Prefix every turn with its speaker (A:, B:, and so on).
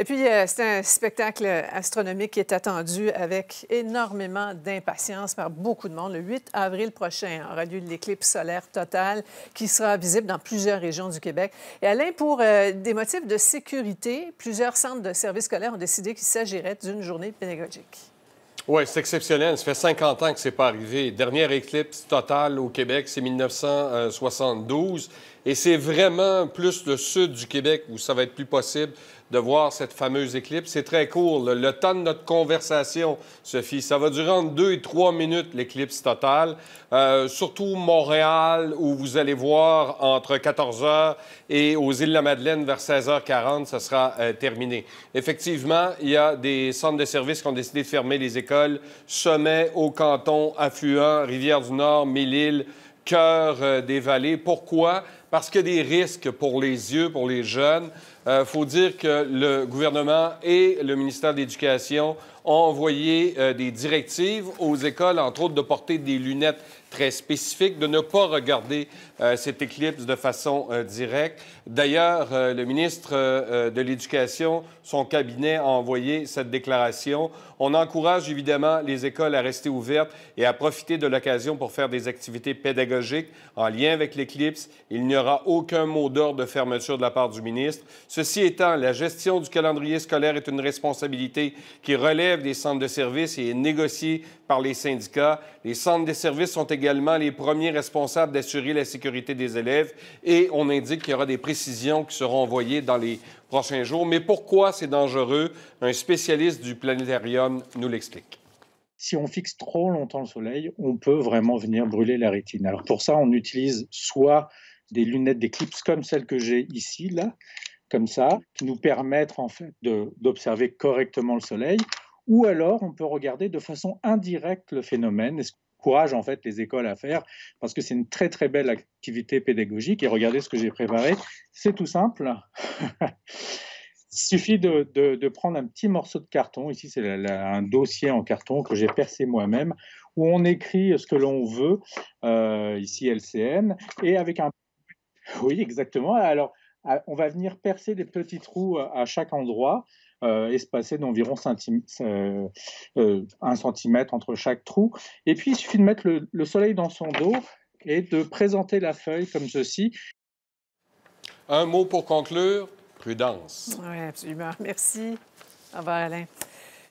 A: Et puis, euh, c'est un spectacle astronomique qui est attendu avec énormément d'impatience par beaucoup de monde. Le 8 avril prochain aura lieu l'éclipse solaire totale qui sera visible dans plusieurs régions du Québec. Et Alain, pour euh, des motifs de sécurité, plusieurs centres de services scolaires ont décidé qu'il s'agirait d'une journée pédagogique.
B: Oui, c'est exceptionnel. Ça fait 50 ans que c'est pas arrivé. Dernière éclipse totale au Québec, c'est 1972. Et c'est vraiment plus le sud du Québec où ça va être plus possible de voir cette fameuse éclipse. C'est très court. Le, temps de notre conversation, Sophie, ça va durer entre deux et trois minutes, l'éclipse totale. Euh, surtout Montréal, où vous allez voir entre 14h et aux îles de la Madeleine vers 16h40, ça sera euh, terminé. Effectivement, il y a des centres de services qui ont décidé de fermer les écoles. Sommet, au canton, affluent, Rivière-du-Nord, Mille-Îles, cœur euh, des vallées. Pourquoi? parce qu'il y a des risques pour les yeux, pour les jeunes. Il euh, faut dire que le gouvernement et le ministère de l'Éducation ont envoyé euh, des directives aux écoles, entre autres, de porter des lunettes très spécifiques, de ne pas regarder euh, cette éclipse de façon directe. D'ailleurs, le ministre de l'Éducation, son cabinet a envoyé cette déclaration. On encourage évidemment les écoles à rester ouvertes et à profiter de l'occasion pour faire des activités pédagogiques en lien avec l'éclipse. Il n'y aura aucun mot d'ordre de fermeture de la part du ministre. Ceci étant, la gestion du calendrier scolaire est une responsabilité qui relève des centres de services et est négociée par les syndicats. Les centres de services sont également les premiers responsables d'assurer la sécurité des élèves et on indique qu'il y aura des précisions qui seront envoyées dans les prochains jours. Mais pourquoi c'est dangereux? Un spécialiste du planétarium nous l'explique
C: si on fixe trop longtemps le soleil, on peut vraiment venir brûler la rétine. Alors pour ça, on utilise soit des lunettes d'éclipse comme celles que j'ai ici, là, comme ça, qui nous permettent en fait d'observer correctement le Soleil. Ou alors, on peut regarder de façon indirecte le phénomène. Et ce courage en fait les écoles à faire parce que c'est une très très belle activité pédagogique. Et regardez ce que j'ai préparé. C'est tout simple. Il suffit de, prendre un petit morceau de carton, ici c'est un dossier en carton que j'ai percé moi-même, où on écrit ce que l'on veut, euh, ici LCN, et avec un Oui, exactement. Alors, on va venir percer des petits trous euh, à chaque endroit, euh, espacés d'environ euh, un centimètre entre chaque trou. Et puis, il suffit de mettre le, le soleil dans son dos et de présenter la feuille comme ceci. Un mot pour conclure,
B: prudence.
A: Oui, absolument. Merci. Au revoir, Alain.